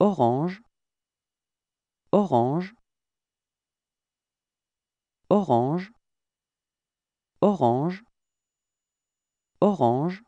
orange orange orange orange orange